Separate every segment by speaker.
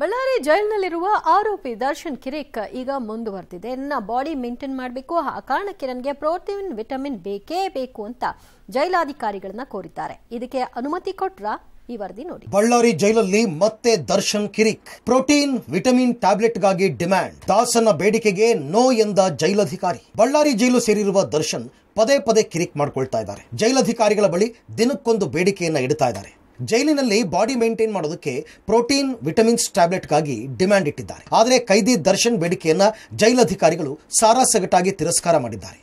Speaker 1: ಬಳ್ಳಾರಿ ಜೈಲ್ನಲ್ಲಿರುವ ಆರೋಪಿ ದರ್ಶನ್ ಕಿರಿಕ್ ಈಗ ಮುಂದುವರೆದಿದೆ ನನ್ನ ಬಾಡಿ ಮೇಂಟೈನ್ ಮಾಡಬೇಕು ಆ ಕಾರಣಕ್ಕೆ ನನಗೆ ಪ್ರೋಟೀನ್ ವಿಟಮಿನ್ ಬೇಕೇ ಬೇಕು ಅಂತ ಜೈಲಾಧಿಕಾರಿಗಳನ್ನ ಕೋರಿದ್ದಾರೆ ಇದಕ್ಕೆ ಅನುಮತಿ ಕೊಟ್ರಾ ಈ ವರದಿ ನೋಡಿ ಬಳ್ಳಾರಿ ಜೈಲಲ್ಲಿ ಮತ್ತೆ ದರ್ಶನ್ ಕಿರಿಕ್ ಪ್ರೋಟೀನ್ ವಿಟಮಿನ್ ಟ್ಯಾಬ್ಲೆಟ್ಗಾಗಿ ಡಿಮ್ಯಾಂಡ್ ದಾಸನ ಬೇಡಿಕೆಗೆ ನೋ ಎಂದ ಜೈಲಧಿಕಾರಿ ಬಳ್ಳಾರಿ ಜೈಲು ಸೇರಿರುವ ದರ್ಶನ್ ಪದೇ ಪದೇ ಕಿರಿಕ್ ಮಾಡ್ಕೊಳ್ತಾ ಇದ್ದಾರೆ ಜೈಲಧಿಕಾರಿಗಳ ಬಳಿ ದಿನಕ್ಕೊಂದು ಬೇಡಿಕೆಯನ್ನ ಇಡ್ತಾ ಇದ್ದಾರೆ ಜೈಲಿನಲ್ಲಿ ಬಾಡಿ ಮೇಂಟೈನ್ ಮಾಡೋದಕ್ಕೆ ಪ್ರೋಟೀನ್ ವಿಟಮಿನ್ಸ್ ಟ್ಯಾಬ್ಲೆಟ್ಗಾಗಿ ಡಿಮ್ಯಾಂಡ್ ಇಟ್ಟಿದ್ದಾರೆ ಆದರೆ ಕೈದಿ ದರ್ಶನ್ ಬೇಡಿಕೆಯನ್ನ ಜೈಲಧಿಕಾರಿಗಳು ಸಾರಾಸಗಟಾಗಿ ತಿರಸ್ಕಾರ ಮಾಡಿದ್ದಾರೆ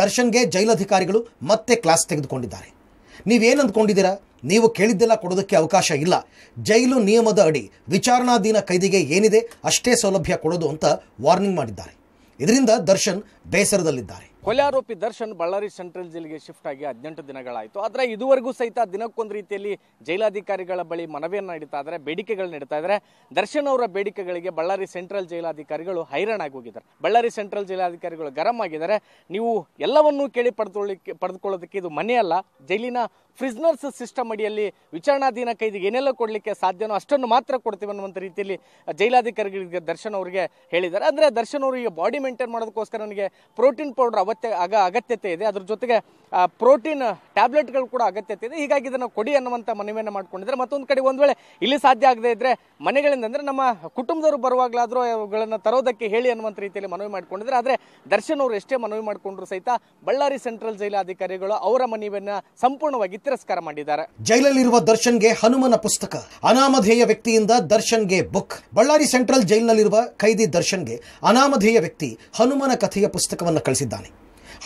Speaker 1: ದರ್ಶನ್ಗೆ ಜೈಲಧಿಕಾರಿಗಳು ಮತ್ತೆ ಕ್ಲಾಸ್ ತೆಗೆದುಕೊಂಡಿದ್ದಾರೆ ನೀವೇನು ಅಂದ್ಕೊಂಡಿದ್ದೀರಾ ನೀವು ಕೇಳಿದ್ದೆಲ್ಲ ಕೊಡೋದಕ್ಕೆ ಅವಕಾಶ ಇಲ್ಲ ಜೈಲು ನಿಯಮದ ಅಡಿ ವಿಚಾರಣಾಧೀನ ಕೈದಿಗೆ ಏನಿದೆ ಅಷ್ಟೇ ಸೌಲಭ್ಯ ಕೊಡೋದು ಅಂತ ವಾರ್ನಿಂಗ್ ಮಾಡಿದ್ದಾರೆ ಇದರಿಂದ ದರ್ಶನ್ ಬೇಸರದಲ್ಲಿದ್ದಾರೆ
Speaker 2: ಕೊಲೆ ಆರೋಪಿ ದರ್ಶನ್ ಬಳ್ಳಾರಿ ಸೆಂಟ್ರಲ್ ಜೈಲಿಗೆ ಶಿಫ್ಟ್ ಆಗಿ ಹದಿನೆಂಟು ದಿನಗಳಾಯಿತು ಆದರೆ ಇದುವರೆಗೂ ಸಹಿತ ದಿನಕ್ಕೊಂದು ರೀತಿಯಲ್ಲಿ ಜೈಲಾಧಿಕಾರಿಗಳ ಬಳಿ ಮನವಿಯನ್ನು ನಡೀತಾ ಇದ್ದಾರೆ ಬೇಡಿಕೆಗಳನ್ನ ನೀಡ್ತಾ ಇದ್ದಾರೆ ದರ್ಶನ್ ಅವರ ಬೇಡಿಕೆಗಳಿಗೆ ಬಳ್ಳಾರಿ ಸೆಂಟ್ರಲ್ ಜೈಲಾಧಿಕಾರಿಗಳು ಹೈರಾಣಾಗಿ ಹೋಗಿದ್ದಾರೆ ಬಳ್ಳಾರಿ ಸೆಂಟ್ರಲ್ ಜೈಲಾಧಿಕಾರಿಗಳು ಗರಂ ಆಗಿದ್ದಾರೆ ನೀವು ಎಲ್ಲವನ್ನೂ ಕೇಳಿ ಪಡೆದುಕೊಳ್ಳಿಕ್ಕೆ ಪಡೆದುಕೊಳ್ಳೋದಕ್ಕೆ ಇದು ಮನೆಯಲ್ಲ ಜೈಲಿನ ಪ್ರಿಸ್ನರ್ಸ್ ಸಿಸ್ಟಮ್ ಅಡಿಯಲ್ಲಿ ವಿಚಾರಣಾಧೀನ ಕೈದಿಗೆ ಏನೆಲ್ಲ ಕೊಡಲಿಕ್ಕೆ ಸಾಧ್ಯನೋ ಅಷ್ಟನ್ನು ಮಾತ್ರ ಕೊಡ್ತೀವಿ ಅನ್ನುವಂಥ ರೀತಿಯಲ್ಲಿ ಜೈಲಾಧಿಕಾರಿಗಳಿಗೆ ದರ್ಶನ್ ಅವರಿಗೆ ಹೇಳಿದ್ದಾರೆ ಅಂದರೆ ದರ್ಶನ್ ಅವರು ಈಗ ಬಾಡಿ ಮೇಂಟೈನ್ ಮಾಡೋದಕ್ಕೋಸ್ಕರ ನನಗೆ ಪ್ರೋಟೀನ್ ಪೌಡರ್ ಅಗತ್ಯ ಆಗ ಅಗತ್ಯತೆ ಇದೆ ಅದ್ರ ಜೊತೆಗೆ ಪ್ರೋಟೀನ್ ಟ್ಯಾಬ್ಲೆಟ್ಗಳು ಕೂಡ ಅಗತ್ಯತೆ ಇದೆ ಹೀಗಾಗಿ ಇದನ್ನು ಕೊಡಿ ಅನ್ನುವಂಥ ಮನವಿಯನ್ನು ಮಾಡ್ಕೊಂಡಿದ್ದಾರೆ ಮತ್ತೊಂದು ಕಡೆ ಒಂದು ವೇಳೆ ಇಲ್ಲಿ ಸಾಧ್ಯ ಆಗದೆ ಇದ್ದರೆ ಮನೆಗಳಿಂದ ಅಂದರೆ ನಮ್ಮ ಕುಟುಂಬದವರು ಬರುವಾಗಲಾದರೂ ಅವುಗಳನ್ನು ತರೋದಕ್ಕೆ ಹೇಳಿ ಅನ್ನುವಂಥ ರೀತಿಯಲ್ಲಿ ಮನವಿ ಮಾಡಿಕೊಂಡಿದ್ದಾರೆ ಆದರೆ ದರ್ಶನ್ ಅವರು ಎಷ್ಟೇ ಮನವಿ ಮಾಡಿಕೊಂಡ್ರು ಸಹಿತ ಬಳ್ಳಾರಿ ಸೆಂಟ್ರಲ್ ಜೈಲಾಧಿಕಾರಿಗಳು ಅವರ ಮನವಿಯನ್ನು ಸಂಪೂರ್ಣವಾಗಿ ತಿರಸ್ಕಾರ ಮಾಡಿದ್ದಾರೆ
Speaker 1: ಜೈಲಲ್ಲಿರುವ ದರ್ಶನ್ಗೆ ಹನುಮನ ಪುಸ್ತಕ ಅನಾಮಧೇಯ ವ್ಯಕ್ತಿಯಿಂದ ದರ್ಶನ್ಗೆ ಬುಕ್ ಬಳ್ಳಾರಿ ಸೆಂಟ್ರಲ್ ಜೈಲಿನಲ್ಲಿರುವ ಖೈದಿ ದರ್ಶನ್ಗೆ ಅನಾಮಧೇಯ ವ್ಯಕ್ತಿ ಹನುಮನ ಕಥೆಯ ಪುಸ್ತಕವನ್ನು ಕಳಿಸಿದ್ದಾನೆ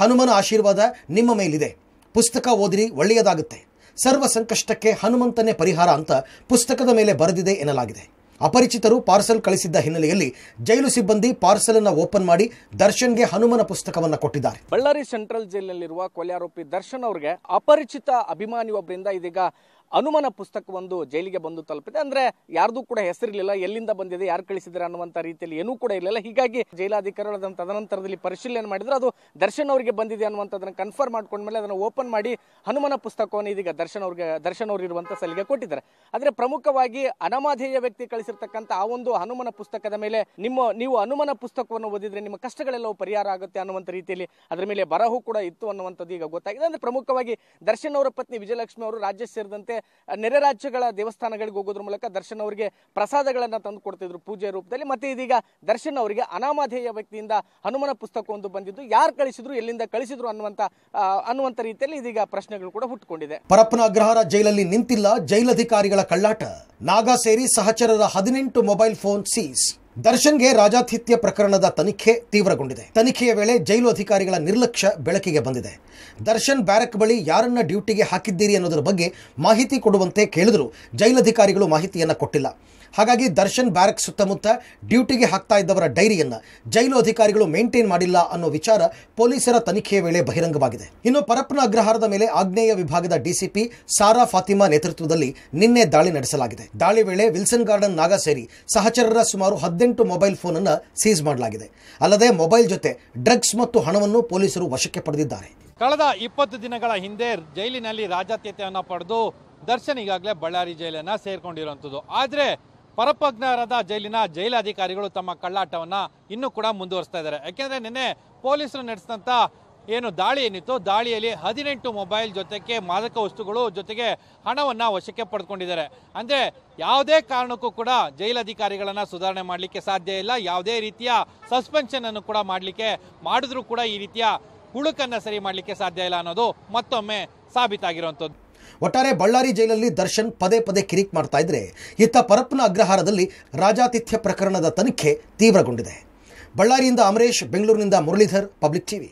Speaker 1: ಹನುಮನ ಆಶೀರ್ವಾದ ನಿಮ್ಮ ಮೇಲಿದೆ ಪುಸ್ತಕ ಓದಿರಿ ಒಳ್ಳೆಯದಾಗುತ್ತೆ ಸರ್ವ ಸಂಕಷ್ಟಕ್ಕೆ ಹನುಮಂತನೇ ಪರಿಹಾರ ಅಂತ ಪುಸ್ತಕದ ಮೇಲೆ ಬರೆದಿದೆ ಎನ್ನಲಾಗಿದೆ ಅಪರಿಚಿತರು ಪಾರ್ಸಲ್ ಕಳಿಸಿದ್ದ ಹಿನ್ನೆಲೆಯಲ್ಲಿ ಜೈಲು ಸಿಬ್ಬಂದಿ ಪಾರ್ಸೆಲ್ ಅನ್ನು ಓಪನ್ ಮಾಡಿ ದರ್ಶನ್ಗೆ ಹನುಮನ ಪುಸ್ತಕವನ್ನು ಕೊಟ್ಟಿದ್ದಾರೆ
Speaker 2: ಬಳ್ಳಾರಿ ಸೆಂಟ್ರಲ್ ಜೈಲಿನಲ್ಲಿರುವ ಕೊಲೆ ದರ್ಶನ್ ಅವರಿಗೆ ಅಪರಿಚಿತ ಅಭಿಮಾನಿಯೊಬ್ಬರಿಂದ ಇದೀಗ ಅನುಮಾನ ಪುಸ್ತಕವೊಂದು ಜೈಲಿಗೆ ಬಂದು ತಲುಪಿದೆ ಅಂದ್ರೆ ಯಾರ್ದು ಕೂಡ ಹೆಸರಿರಲಿಲ್ಲ ಎಲ್ಲಿಂದ ಬಂದಿದೆ ಯಾರು ಕಳಿಸಿದ್ರೆ ಅನ್ನುವಂಥ ರೀತಿಯಲ್ಲಿ ಏನೂ ಕೂಡ ಇರಲಿಲ್ಲ ಹೀಗಾಗಿ ಜೈಲಾಧಿಕಾರಿಗಳು ಅದನ್ನು ತದನಂತರದಲ್ಲಿ ಪರಿಶೀಲನೆ ಮಾಡಿದ್ರು ಅದು ದರ್ಶನ್ ಅವರಿಗೆ ಬಂದಿದೆ ಅನ್ನುವಂಥದ್ದನ್ನು ಕನ್ಫರ್ಮ್ ಮಾಡ್ಕೊಂಡ್ಮೇಲೆ ಅದನ್ನು ಓಪನ್ ಮಾಡಿ ಹನುಮಾನ ಪುಸ್ತಕವನ್ನು ಇದೀಗ ದರ್ಶನ್ ಅವ್ರಿಗೆ ದರ್ಶನ್ ಅವರು ಇರುವಂತ ಸಲಿಗೆ ಕೊಟ್ಟಿದ್ದಾರೆ ಆದರೆ ಪ್ರಮುಖವಾಗಿ ಅನಮಾಧೇಯ ವ್ಯಕ್ತಿ ಕಳಿಸಿರ್ತಕ್ಕಂಥ ಆ ಒಂದು ಹನುಮಾನ ಪುಸ್ತಕದ ಮೇಲೆ ನಿಮ್ಮ ನೀವು ಹನುಮಾನ ಪುಸ್ತಕವನ್ನು ಓದಿದ್ರೆ ನಿಮ್ಮ ಕಷ್ಟಗಳೆಲ್ಲವೂ ಪರಿಹಾರ ಆಗುತ್ತೆ ಅನ್ನುವಂಥ ರೀತಿಯಲ್ಲಿ ಅದರ ಮೇಲೆ ಬರಹು ಕೂಡ ಇತ್ತು ಅನ್ನುವಂಥದ್ದು ಈಗ ಗೊತ್ತಾಗಿದೆ ಅಂದ್ರೆ ಪ್ರಮುಖವಾಗಿ ದರ್ಶನ್ ಅವರ ಪತ್ನಿ ವಿಜಯಲಕ್ಷ್ಮಿ ಅವರು ರಾಜ್ಯ ಸೇರಿದಂತೆ ನೆರೆ ರಾಜ್ಯಗಳ ದೇವಸ್ಥಾನಗಳಿಗೆ ಹೋಗೋದ್ರ ಮೂಲಕ ದರ್ಶನ್ ಅವರಿಗೆ ಪ್ರಸಾದಗಳನ್ನು ತಂದು ಕೊಡ್ತಿದ್ರು ಪೂಜೆ ರೂಪದಲ್ಲಿ ಮತ್ತೆ ಇದೀಗ ದರ್ಶನ್ ಅವರಿಗೆ ಅನಾಮಧೇಯ ವ್ಯಕ್ತಿಯಿಂದ ಹನುಮನ ಪುಸ್ತಕವೊಂದು ಬಂದಿದ್ದು ಯಾರು ಕಳಿಸಿದ್ರು ಎಲ್ಲಿಂದ ಕಳಿಸಿದ್ರು ಅನ್ನುವಂತ ಅನ್ನುವಂತ ರೀತಿಯಲ್ಲಿ ಇದೀಗ ಪ್ರಶ್ನೆಗಳು ಕೂಡ ಹುಟ್ಟುಕೊಂಡಿದೆ
Speaker 1: ಪರಪ್ಪನ ಅಗ್ರಹಾರ ಜೈಲಲ್ಲಿ ನಿಂತಿಲ್ಲ ಜೈಲಧಿಕಾರಿಗಳ ಕಳ್ಳಾಟ ನಾಗಾ ಸೇರಿ ಸಹಚರರ ಹದಿನೆಂಟು ಮೊಬೈಲ್ ಫೋನ್ ಸೀಸ್ ದರ್ಶನ್ಗೆ ರಾಜಾತಿಥ್ಯ ಪ್ರಕರಣದ ತನಿಖೆ ತೀವ್ರಗೊಂಡಿದೆ ತನಿಖೆಯ ವೇಳೆ ಜೈಲು ಅಧಿಕಾರಿಗಳ ನಿರ್ಲಕ್ಷ್ಯ ಬೆಳಕಿಗೆ ಬಂದಿದೆ ದರ್ಶನ್ ಬ್ಯಾರಕ್ ಬಳಿ ಯಾರನ್ನ ಡ್ಯೂಟಿಗೆ ಹಾಕಿದ್ದೀರಿ ಅನ್ನೋದರ ಬಗ್ಗೆ ಮಾಹಿತಿ ಕೊಡುವಂತೆ ಕೇಳಿದರೂ ಜೈಲಧಿಕಾರಿಗಳು ಮಾಹಿತಿಯನ್ನು ಕೊಟ್ಟಿಲ್ಲ ಹಾಗಾಗಿ ದರ್ಶನ್ ಬ್ಯಾರಕ್ ಸುತ್ತಮುತ್ತ ಡ್ಯೂಟಿಗೆ ಹಾಕ್ತಾ ಇದ್ದವರ ಡೈರಿಯನ್ನು ಜೈಲು ಅಧಿಕಾರಿಗಳು ಮೇಂಟೈನ್ ಮಾಡಿಲ್ಲ ಅನ್ನೋ ವಿಚಾರ ಪೊಲೀಸರ ತನಿಖೆಯ ವೇಳೆ ಬಹಿರಂಗವಾಗಿದೆ ಇನ್ನು ಪರಪ್ಪನ ಅಗ್ರಹಾರದ ಮೇಲೆ ಆಗ್ನೇಯ ವಿಭಾಗದ ಡಿಸಿಪಿ ಸಾರಾ ಫಾತಿಮಾ ನೇತೃತ್ವದಲ್ಲಿ ನಿನ್ನೆ ದಾಳಿ ನಡೆಸಲಾಗಿದೆ ದಾಳಿ ವೇಳೆ ವಿಲ್ಸನ್ ಗಾರ್ಡನ್ ನಾಗ ಸೇರಿ ಸಹಚರರ ಸುಮಾರು ಹದಿನೆಂಟು ಮೊಬೈಲ್ ಫೋನ್ ಅನ್ನು ಸೀಸ್ ಮಾಡಲಾಗಿದೆ ಅಲ್ಲದೆ ಮೊಬೈಲ್ ಜೊತೆ ಡ್ರಗ್ಸ್ ಮತ್ತು ಹಣವನ್ನು ಪೊಲೀಸರು ವಶಕ್ಕೆ ಪಡೆದಿದ್ದಾರೆ
Speaker 3: ಕಳೆದ ಇಪ್ಪತ್ತು ದಿನಗಳ ಹಿಂದೆ ಜೈಲಿನಲ್ಲಿ ರಾಜಾತ್ಯತೆಯನ್ನು ಪಡೆದು ದರ್ಶನ್ ಈಗಾಗಲೇ ಬಳ್ಳಾರಿ ಜೈಲನ್ನು ಸೇರ್ಕೊಂಡಿರುವಂಥದ್ದು ಆದರೆ ಪರಪಜ್ಞರಾದ ಜೈಲಿನ ಜೈಲಾಧಿಕಾರಿಗಳು ತಮ್ಮ ಕಳ್ಳಾಟವನ್ನು ಇನ್ನೂ ಕೂಡ ಮುಂದುವರಿಸ್ತಾ ಇದ್ದಾರೆ ಯಾಕೆಂದರೆ ನಿನ್ನೆ ಪೊಲೀಸರು ನಡೆಸಿದಂಥ ಏನು ದಾಳಿ ಏನಿತ್ತು ದಾಳಿಯಲ್ಲಿ ಹದಿನೆಂಟು ಮೊಬೈಲ್ ಜೊತೆಗೆ ಮಾದಕ ವಸ್ತುಗಳು ಜೊತೆಗೆ ಹಣವನ್ನು ವಶಕ್ಕೆ ಪಡೆದುಕೊಂಡಿದ್ದಾರೆ ಅಂದರೆ ಯಾವುದೇ ಕಾರಣಕ್ಕೂ ಕೂಡ ಜೈಲಾಧಿಕಾರಿಗಳನ್ನು ಸುಧಾರಣೆ ಮಾಡಲಿಕ್ಕೆ ಸಾಧ್ಯ ಇಲ್ಲ ಯಾವುದೇ ರೀತಿಯ ಸಸ್ಪೆನ್ಷನನ್ನು ಕೂಡ ಮಾಡಲಿಕ್ಕೆ ಮಾಡಿದ್ರೂ ಕೂಡ ಈ ರೀತಿಯ ಹುಳುಕನ್ನು ಸರಿ ಮಾಡಲಿಕ್ಕೆ ಸಾಧ್ಯ ಇಲ್ಲ ಅನ್ನೋದು ಮತ್ತೊಮ್ಮೆ ಸಾಬೀತಾಗಿರುವಂಥದ್ದು
Speaker 1: ಒಟ್ಟಾರೆ ಬಳ್ಳಾರಿ ಜೈಲಲ್ಲಿ ದರ್ಶನ್ ಪದೇ ಪದೇ ಕಿರಿಕ್ ಮಾಡ್ತಾ ಇದ್ರೆ ಇತ್ತ ಪರಪ್ನ ಅಗ್ರಹಾರದಲ್ಲಿ ರಾಜಾತಿಥ್ಯ ಪ್ರಕರಣದ ತನಿಖೆ ತೀವ್ರಗೊಂಡಿದೆ ಬಳ್ಳಾರಿಯಿಂದ ಅಮರೇಶ್ ಬೆಂಗಳೂರಿನಿಂದ ಮುರಳೀಧರ್ ಪಬ್ಲಿಕ್ ಟಿವಿ